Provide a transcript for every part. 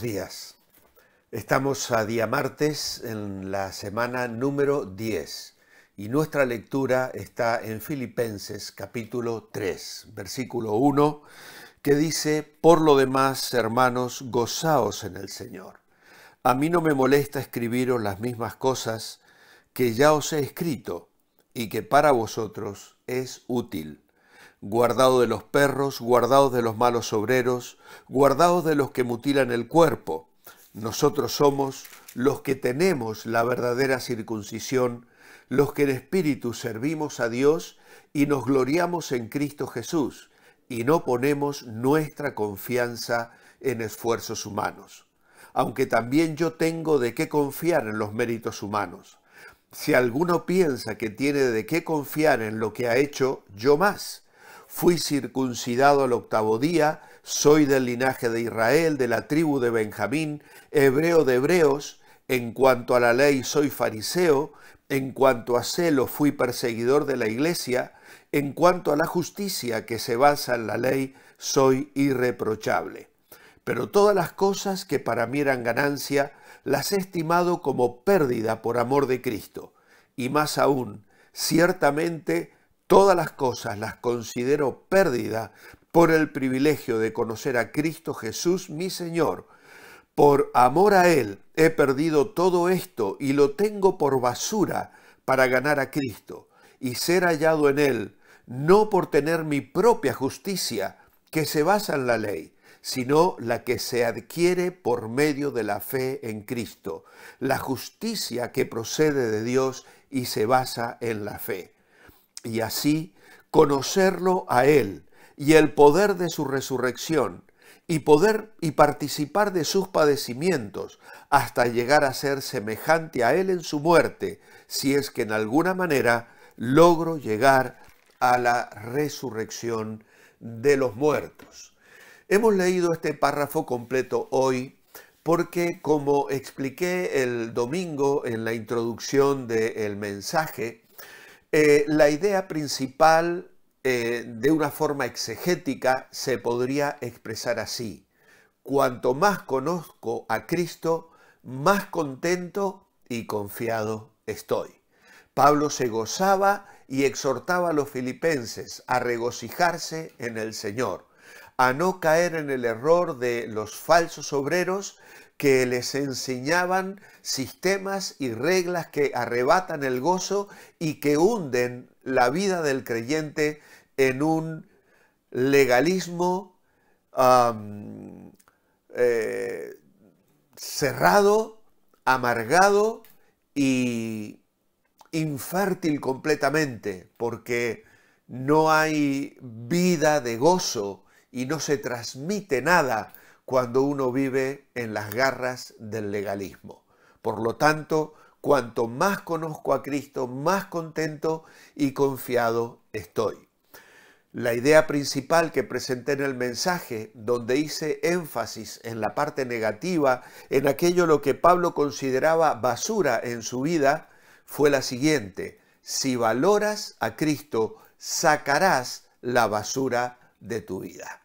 días. Estamos a día martes en la semana número 10 y nuestra lectura está en Filipenses capítulo 3, versículo 1, que dice, Por lo demás, hermanos, gozaos en el Señor. A mí no me molesta escribiros las mismas cosas que ya os he escrito y que para vosotros es útil guardado de los perros, guardados de los malos obreros, guardados de los que mutilan el cuerpo. Nosotros somos los que tenemos la verdadera circuncisión, los que en espíritu servimos a Dios y nos gloriamos en Cristo Jesús, y no ponemos nuestra confianza en esfuerzos humanos. Aunque también yo tengo de qué confiar en los méritos humanos. Si alguno piensa que tiene de qué confiar en lo que ha hecho, yo más fui circuncidado al octavo día, soy del linaje de Israel, de la tribu de Benjamín, hebreo de hebreos, en cuanto a la ley soy fariseo, en cuanto a celo fui perseguidor de la iglesia, en cuanto a la justicia que se basa en la ley, soy irreprochable. Pero todas las cosas que para mí eran ganancia, las he estimado como pérdida por amor de Cristo. Y más aún, ciertamente todas las cosas las considero pérdida por el privilegio de conocer a Cristo Jesús mi Señor. Por amor a Él he perdido todo esto y lo tengo por basura para ganar a Cristo y ser hallado en Él, no por tener mi propia justicia que se basa en la ley, sino la que se adquiere por medio de la fe en Cristo, la justicia que procede de Dios y se basa en la fe y así conocerlo a Él y el poder de su resurrección y poder y participar de sus padecimientos hasta llegar a ser semejante a Él en su muerte, si es que en alguna manera logro llegar a la resurrección de los muertos. Hemos leído este párrafo completo hoy porque como expliqué el domingo en la introducción del mensaje, eh, la idea principal eh, de una forma exegética se podría expresar así. Cuanto más conozco a Cristo, más contento y confiado estoy. Pablo se gozaba y exhortaba a los filipenses a regocijarse en el Señor, a no caer en el error de los falsos obreros que les enseñaban sistemas y reglas que arrebatan el gozo y que hunden la vida del creyente en un legalismo eh, cerrado, amargado y infértil completamente, porque no hay vida de gozo y no se transmite nada cuando uno vive en las garras del legalismo. Por lo tanto, cuanto más conozco a Cristo, más contento y confiado estoy. La idea principal que presenté en el mensaje, donde hice énfasis en la parte negativa, en aquello lo que Pablo consideraba basura en su vida, fue la siguiente. Si valoras a Cristo, sacarás la basura de tu vida.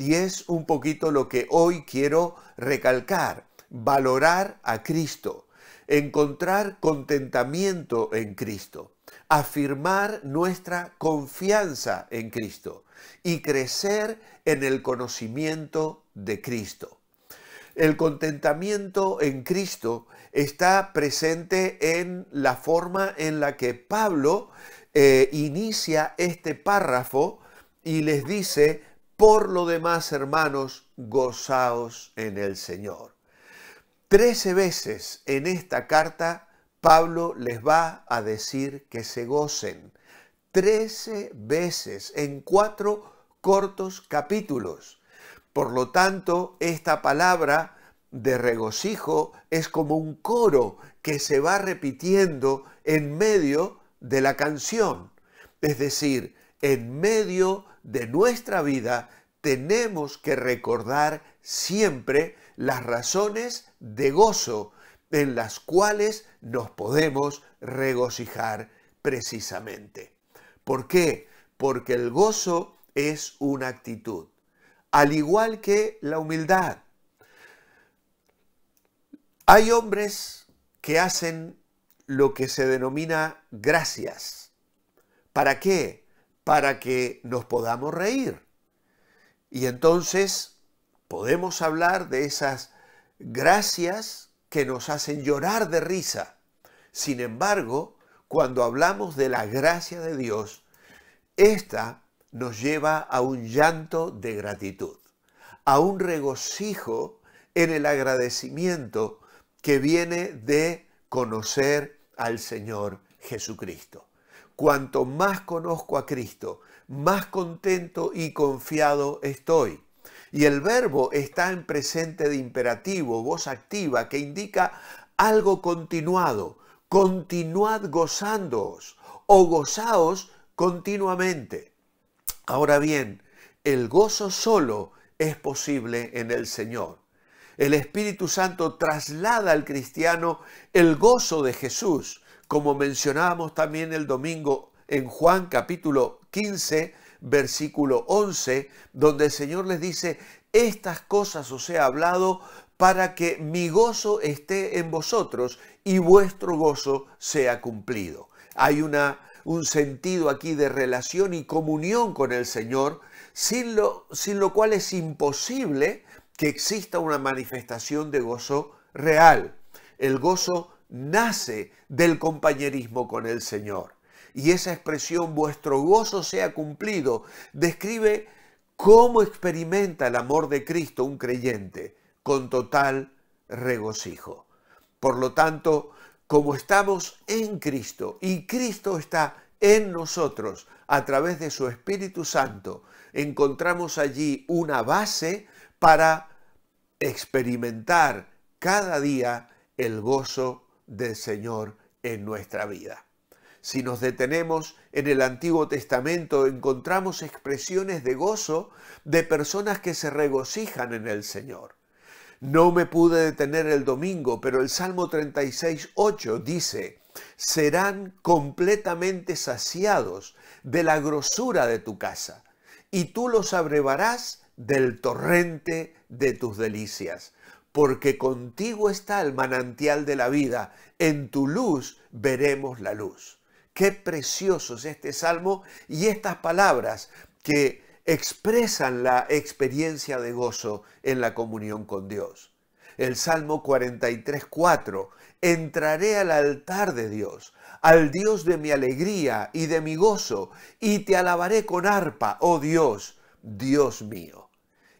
Y es un poquito lo que hoy quiero recalcar, valorar a Cristo, encontrar contentamiento en Cristo, afirmar nuestra confianza en Cristo y crecer en el conocimiento de Cristo. El contentamiento en Cristo está presente en la forma en la que Pablo eh, inicia este párrafo y les dice, por lo demás, hermanos, gozaos en el Señor. Trece veces en esta carta Pablo les va a decir que se gocen. Trece veces en cuatro cortos capítulos. Por lo tanto, esta palabra de regocijo es como un coro que se va repitiendo en medio de la canción. Es decir, en medio de de nuestra vida tenemos que recordar siempre las razones de gozo en las cuales nos podemos regocijar precisamente. ¿Por qué? Porque el gozo es una actitud, al igual que la humildad. Hay hombres que hacen lo que se denomina gracias. ¿Para qué? para que nos podamos reír. Y entonces podemos hablar de esas gracias que nos hacen llorar de risa. Sin embargo, cuando hablamos de la gracia de Dios, esta nos lleva a un llanto de gratitud, a un regocijo en el agradecimiento que viene de conocer al Señor Jesucristo. Cuanto más conozco a Cristo, más contento y confiado estoy. Y el verbo está en presente de imperativo, voz activa, que indica algo continuado. Continuad gozándoos o gozaos continuamente. Ahora bien, el gozo solo es posible en el Señor. El Espíritu Santo traslada al cristiano el gozo de Jesús como mencionábamos también el domingo en Juan capítulo 15, versículo 11, donde el Señor les dice, estas cosas os he hablado para que mi gozo esté en vosotros y vuestro gozo sea cumplido. Hay una, un sentido aquí de relación y comunión con el Señor, sin lo, sin lo cual es imposible que exista una manifestación de gozo real. El gozo nace del compañerismo con el Señor. Y esa expresión, vuestro gozo sea cumplido, describe cómo experimenta el amor de Cristo un creyente con total regocijo. Por lo tanto, como estamos en Cristo y Cristo está en nosotros a través de su Espíritu Santo, encontramos allí una base para experimentar cada día el gozo del Señor en nuestra vida. Si nos detenemos en el Antiguo Testamento, encontramos expresiones de gozo de personas que se regocijan en el Señor. No me pude detener el domingo, pero el Salmo 36:8 dice, serán completamente saciados de la grosura de tu casa, y tú los abrevarás del torrente de tus delicias porque contigo está el manantial de la vida, en tu luz veremos la luz. Qué precioso es este salmo y estas palabras que expresan la experiencia de gozo en la comunión con Dios. El Salmo 43.4, entraré al altar de Dios, al Dios de mi alegría y de mi gozo, y te alabaré con arpa, oh Dios, Dios mío.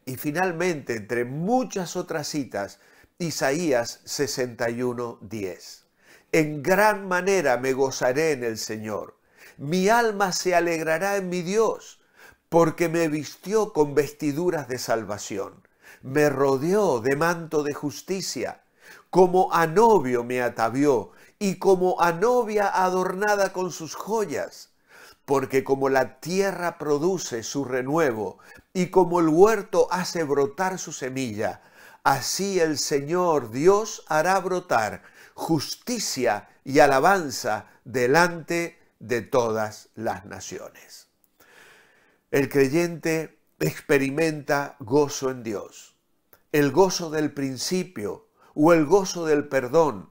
Y finalmente, entre muchas otras citas, Isaías 61:10. En gran manera me gozaré en el Señor. Mi alma se alegrará en mi Dios, porque me vistió con vestiduras de salvación. Me rodeó de manto de justicia. Como a novio me atavió y como a novia adornada con sus joyas porque como la tierra produce su renuevo y como el huerto hace brotar su semilla, así el Señor Dios hará brotar justicia y alabanza delante de todas las naciones. El creyente experimenta gozo en Dios, el gozo del principio o el gozo del perdón.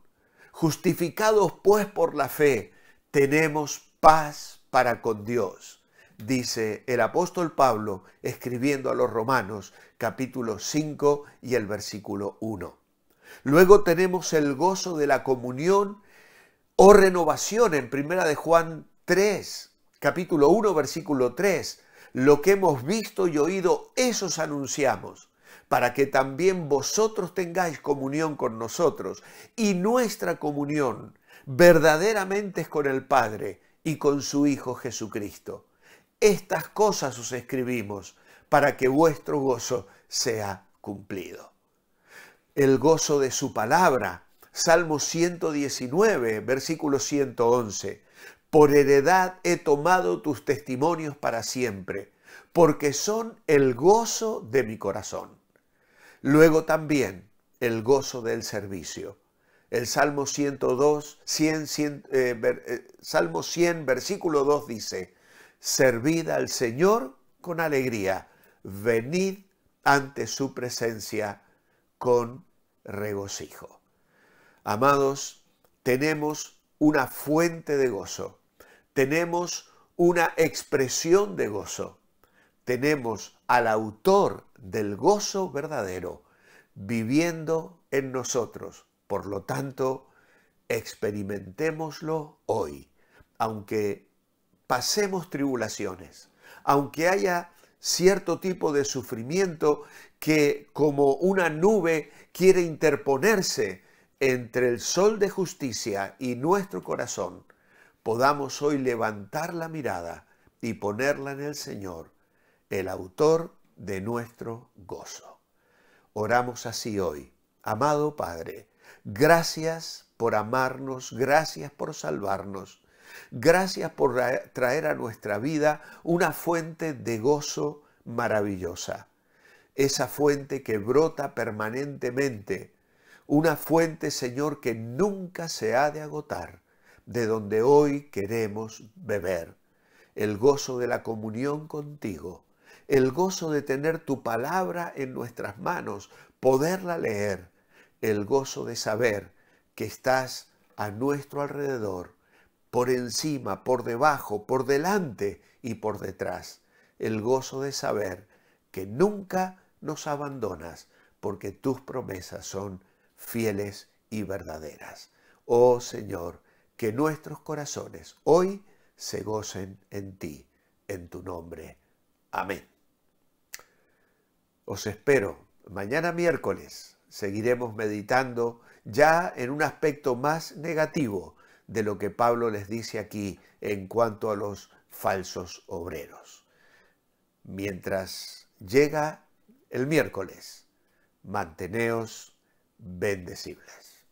Justificados pues por la fe, tenemos paz para con Dios, dice el apóstol Pablo escribiendo a los romanos capítulo 5 y el versículo 1. Luego tenemos el gozo de la comunión o renovación en primera de Juan 3, capítulo 1, versículo 3. Lo que hemos visto y oído, esos anunciamos, para que también vosotros tengáis comunión con nosotros. Y nuestra comunión verdaderamente es con el Padre y con su Hijo Jesucristo. Estas cosas os escribimos para que vuestro gozo sea cumplido. El gozo de su palabra, Salmo 119, versículo 111. Por heredad he tomado tus testimonios para siempre, porque son el gozo de mi corazón. Luego también el gozo del servicio. El Salmo 102, eh, eh, Salmo 100, versículo 2 dice, Servid al Señor con alegría, venid ante su presencia con regocijo. Amados, tenemos una fuente de gozo, tenemos una expresión de gozo, tenemos al autor del gozo verdadero viviendo en nosotros por lo tanto, experimentémoslo hoy, aunque pasemos tribulaciones, aunque haya cierto tipo de sufrimiento que como una nube quiere interponerse entre el sol de justicia y nuestro corazón, podamos hoy levantar la mirada y ponerla en el Señor, el autor de nuestro gozo. Oramos así hoy. Amado Padre, Gracias por amarnos, gracias por salvarnos, gracias por traer a nuestra vida una fuente de gozo maravillosa, esa fuente que brota permanentemente, una fuente, Señor, que nunca se ha de agotar, de donde hoy queremos beber, el gozo de la comunión contigo, el gozo de tener tu palabra en nuestras manos, poderla leer, el gozo de saber que estás a nuestro alrededor, por encima, por debajo, por delante y por detrás. El gozo de saber que nunca nos abandonas, porque tus promesas son fieles y verdaderas. Oh Señor, que nuestros corazones hoy se gocen en ti, en tu nombre. Amén. Os espero mañana miércoles seguiremos meditando ya en un aspecto más negativo de lo que Pablo les dice aquí en cuanto a los falsos obreros. Mientras llega el miércoles, manteneos bendecibles.